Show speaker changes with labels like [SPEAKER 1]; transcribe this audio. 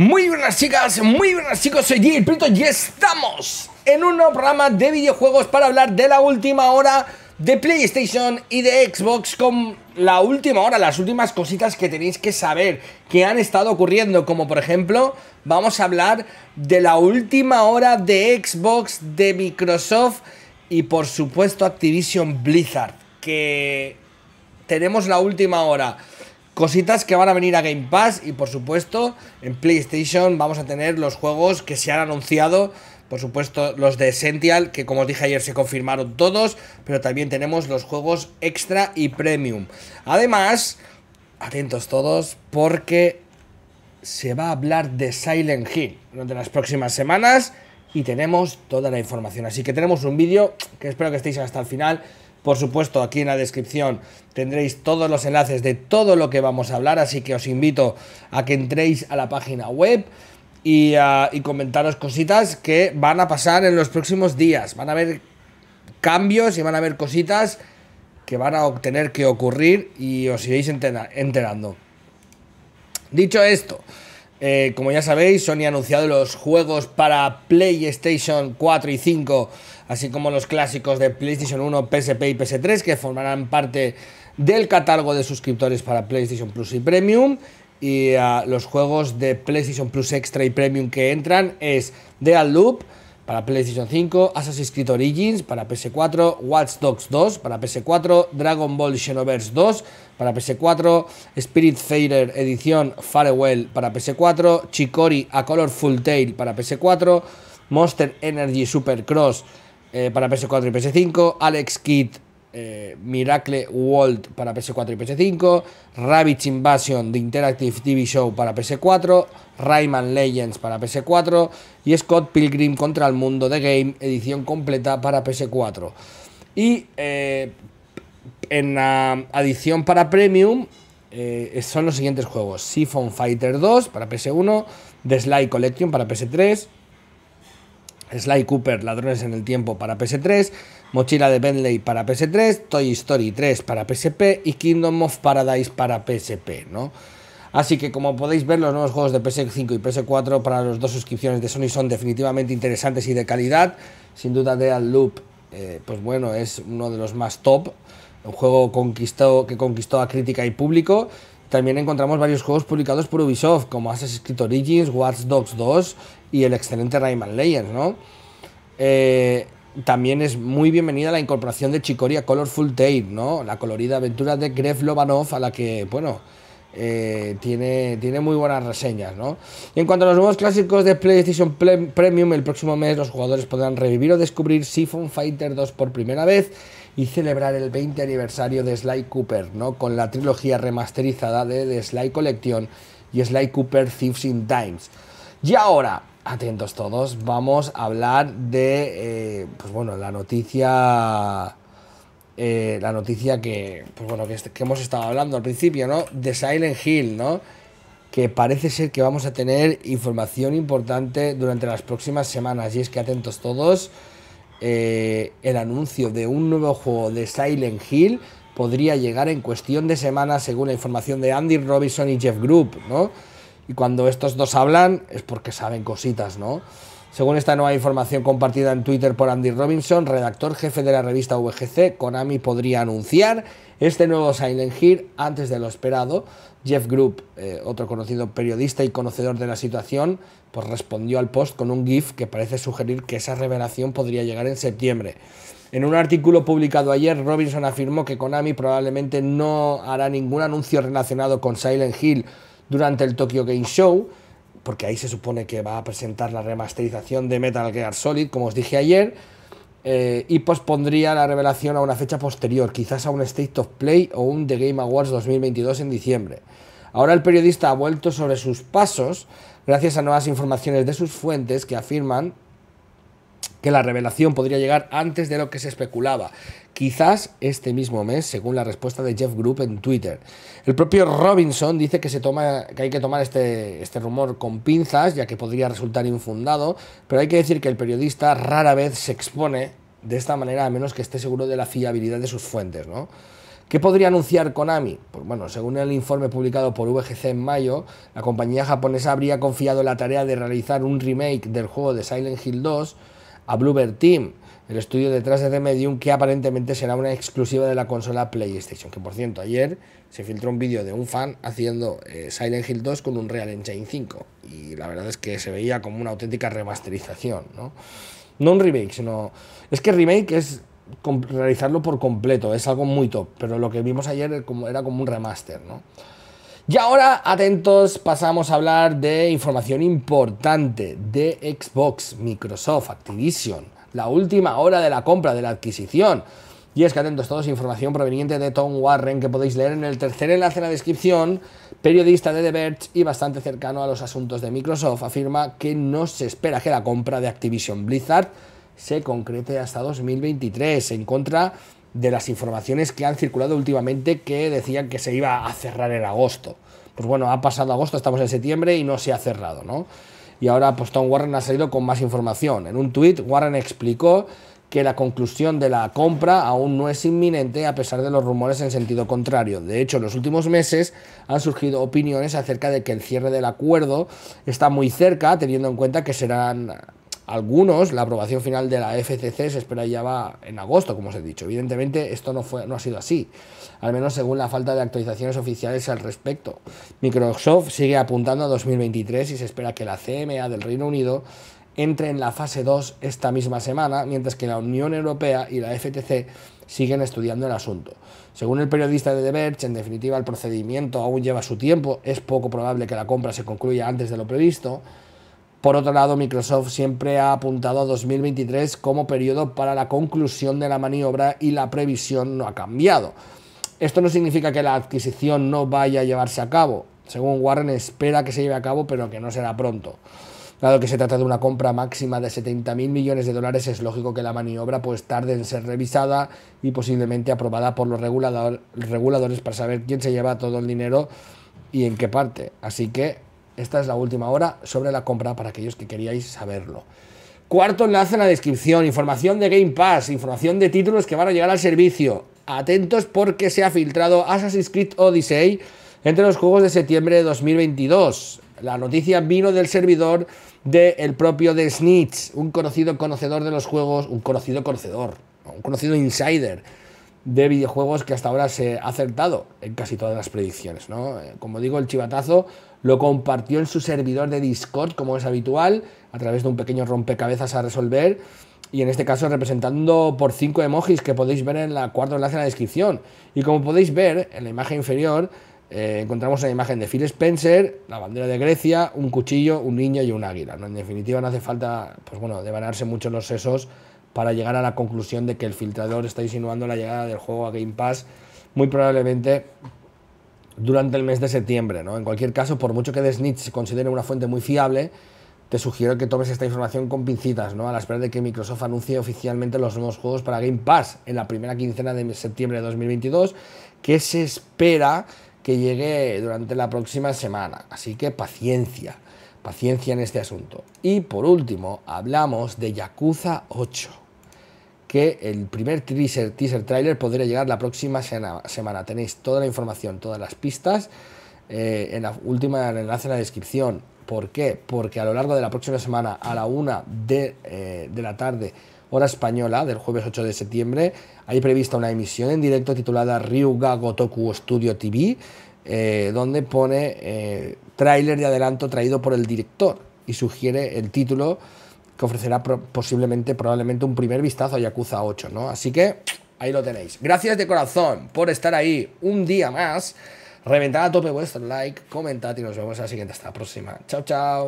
[SPEAKER 1] Muy buenas chicas, muy buenas chicos, soy Gil Prito y estamos en un nuevo programa de videojuegos para hablar de la última hora de PlayStation y de Xbox con la última hora, las últimas cositas que tenéis que saber que han estado ocurriendo, como por ejemplo vamos a hablar de la última hora de Xbox, de Microsoft y por supuesto Activision Blizzard, que tenemos la última hora Cositas que van a venir a Game Pass y por supuesto en PlayStation vamos a tener los juegos que se han anunciado. Por supuesto los de Essential, que como os dije ayer se confirmaron todos, pero también tenemos los juegos extra y premium. Además, atentos todos porque se va a hablar de Silent Hill durante las próximas semanas y tenemos toda la información. Así que tenemos un vídeo que espero que estéis hasta el final por supuesto, aquí en la descripción tendréis todos los enlaces de todo lo que vamos a hablar, así que os invito a que entréis a la página web. Y, ah, comentaros cositas que van a pasar en los próximos días. Van a haber cambios y van a haber cositas que van a tener que ocurrir y os iréis enterando. Dicho esto, eh, como ya sabéis, Sony ha anunciado los juegos para PlayStation 4 y 5 así como los clásicos de PlayStation 1, PSP y PS3 que formarán parte del catálogo de suscriptores para PlayStation Plus y Premium. Y ah, los juegos de PlayStation Plus Extra y Premium que entran es Dead Loop para PlayStation 5, Assassin's Creed Origins para PS4, Watch Dogs 2 para PS4, Dragon Ball Xenoverse 2 para PS4, Spirit Fader edición Farewell para PS4, Chikori a Color Full Tail para PS4, Monster Energy Super Cross eh, para PS4 y PS5, Alex Kidd eh, Miracle World para PS4 y PS5, Rabbit's Invasion de Interactive TV Show para PS4, Rayman Legends para PS4 y Scott Pilgrim contra el Mundo de Game, edición completa para PS4. Y eh, en la adición para Premium son los siguientes juegos: Siphon Fighter 2 para PS1, The Sly Collection para PS3, Sly Cooper, Ladrones en el Tiempo para PS3, Mochila de Bentley para PS3, Toy Story 3 para PSP y Kingdom of Paradise para PSP, ¿no? Así que como podéis ver, los nuevos juegos de PS5 y PS4 para las dos suscripciones de Sony son definitivamente interesantes y de calidad. Sin duda Dead Loop, eh, pues bueno, es uno de los más top, un juego que conquistó a crítica y público también encontramos varios juegos publicados por Ubisoft, como Assassin's Creed Origins, Watch Dogs 2 y el excelente Rayman Legends, ¿no? Eh, también es muy bienvenida la incorporación de Chicoria Colorful Tale, ¿no? La colorida aventura de Gref Lobanov, a la que, bueno, eh, tiene, tiene muy buenas reseñas, ¿no? en cuanto a los nuevos clásicos de PlayStation Premium, el próximo mes los jugadores podrán revivir o descubrir Siphon Fighter 2 por primera vez y celebrar el 20 aniversario de Sly Cooper, ¿no? Con la trilogía remasterizada de The Sly Collection y Sly Cooper Thieves in Times. Y ahora, atentos todos, vamos a hablar de, eh, pues bueno, la noticia eh, la noticia que, pues que, hemos estado hablando al principio, ¿no? De Silent Hill, ¿no? Que parece ser que vamos a tener información importante durante las próximas semanas. Y es que atentos todos, eh, el anuncio de un nuevo juego de Silent Hill podría llegar en cuestión de semanas según la información de Andy Robinson y Jeff Group, ¿no? Y cuando estos dos hablan es porque saben cositas, ¿no? Según esta nueva información compartida en Twitter por Andy Robinson, redactor jefe de la revista VGC, Konami podría anunciar este nuevo Silent Hill antes de lo esperado. Jeff Group, eh, otro conocido periodista y conocedor de la situación, pues respondió al post con un GIF que parece sugerir que esa revelación podría llegar en septiembre. En un artículo publicado ayer, Robinson afirmó que Konami probablemente no hará ningún anuncio relacionado con Silent Hill durante el Tokyo Game Show, porque ahí se supone que va a presentar la remasterización de Metal Gear Solid, como os dije ayer, eh, y pospondría la revelación a una fecha posterior, quizás a un State of Play o un The Game Awards 2022 en diciembre. Ahora el periodista ha vuelto sobre sus pasos gracias a nuevas informaciones de sus fuentes que afirman que la revelación podría llegar antes de lo que se especulaba, quizás este mismo mes, según la respuesta de Jeff Group en Twitter. El propio Robinson dice que, se toma, que hay que tomar este, este rumor con pinzas, ya que podría resultar infundado, pero hay que decir que el periodista rara vez se expone de esta manera, a menos que esté seguro de la fiabilidad de sus fuentes, ¿no? ¿Qué podría anunciar Konami? Pues bueno, según el informe publicado por VGC en mayo, la compañía japonesa habría confiado la tarea de realizar un remake del juego de Silent Hill 2 a Bluebird Team, el estudio detrás de The Medium, que aparentemente será una exclusiva de la consola PlayStation. Que por cierto, ayer se filtró un vídeo de un fan haciendo eh, Silent Hill 2 con un Real Engine 5. Y la verdad es que se veía como una auténtica remasterización, ¿no? No un remake, sino. Es que remake es realizarlo por completo, es algo muy top. Pero lo que vimos ayer era como un remaster, ¿no? Y ahora, atentos, pasamos a hablar de información importante de Xbox, Microsoft, Activision, la última hora de la compra, de la adquisición. Y es que atentos todos, información proveniente de Tom Warren que podéis leer en el tercer enlace en la descripción, periodista de The Verge y bastante cercano a los asuntos de Microsoft, afirma que no se espera que la compra de Activision Blizzard se concrete hasta 2023 en contra de las informaciones que han circulado últimamente que decían que se iba a cerrar en agosto. Pues bueno, ha pasado agosto, estamos en septiembre y no se ha cerrado, ¿no? Y ahora pues Tom Warren ha salido con más información. En un tuit, Warren explicó que la conclusión de la compra aún no es inminente a pesar de los rumores en sentido contrario. De hecho, en los últimos meses han surgido opiniones acerca de que el cierre del acuerdo está muy cerca, teniendo en cuenta que serán algunos, la aprobación final de la FCC se espera ya va en agosto, como os he dicho. Evidentemente, esto no, fue, no ha sido así, al menos según la falta de actualizaciones oficiales al respecto. Microsoft sigue apuntando a 2023 y se espera que la CMA del Reino Unido entre en la fase 2 esta misma semana, mientras que la Unión Europea y la FTC siguen estudiando el asunto. Según el periodista de The Verge, en definitiva el procedimiento aún lleva su tiempo, es poco probable que la compra se concluya antes de lo previsto, por otro lado, Microsoft siempre ha apuntado a 2023 como periodo para la conclusión de la maniobra y la previsión no ha cambiado. Esto no significa que la adquisición no vaya a llevarse a cabo. Según Warren, espera que se lleve a cabo, pero que no será pronto. Dado que se trata de una compra máxima de 70.000 millones de dólares, es lógico que la maniobra pues tarde en ser revisada y posiblemente aprobada por los reguladores para saber quién se lleva todo el dinero y en qué parte. Así que esta es la última hora sobre la compra para aquellos que queríais saberlo. Cuarto enlace en la descripción, información de Game Pass, información de títulos que van a llegar al servicio. Atentos porque se ha filtrado Assassin's Creed Odyssey entre los juegos de septiembre de 2022. La noticia vino del servidor del propio The Snitch, un conocido conocedor de los juegos, un conocido conocedor, un conocido insider de videojuegos que hasta ahora se ha acertado en casi todas las predicciones. ¿no? Como digo, el chivatazo lo compartió en su servidor de Discord, como es habitual, a través de un pequeño rompecabezas a resolver, y en este caso representando por cinco emojis que podéis ver en la cuarto enlace en la descripción. Y como podéis ver, en la imagen inferior eh, encontramos la imagen de Phil Spencer, la bandera de Grecia, un cuchillo, un niño y un águila. ¿no? En definitiva, no hace falta, pues bueno, devanarse mucho los sesos para llegar a la conclusión de que el filtrador está insinuando la llegada del juego a Game Pass, muy probablemente durante el mes de septiembre. ¿no? En cualquier caso, por mucho que Snitch se considere una fuente muy fiable, te sugiero que tomes esta información con pincitas, ¿no? a la espera de que Microsoft anuncie oficialmente los nuevos juegos para Game Pass en la primera quincena de septiembre de 2022, que se espera que llegue durante la próxima semana. Así que paciencia, paciencia en este asunto. Y por último, hablamos de Yakuza 8 que el primer teaser, teaser trailer podría llegar la próxima semana. Tenéis toda la información, todas las pistas eh, en la última enlace en la descripción. ¿Por qué? Porque a lo largo de la próxima semana, a la una de, eh, la tarde, hora española, del jueves 8 de septiembre, hay prevista una emisión en directo titulada Ryuga Gotoku Studio TV, eh, donde pone trailer de adelanto traído por el director y sugiere el título que ofrecerá posiblemente, probablemente un primer vistazo a Yakuza 8, ¿no? Así que ahí lo tenéis. Gracias de corazón por estar ahí un día más. Reventad a tope vuestro like, comentad y nos vemos en la siguiente. Hasta la próxima. Chao, chao.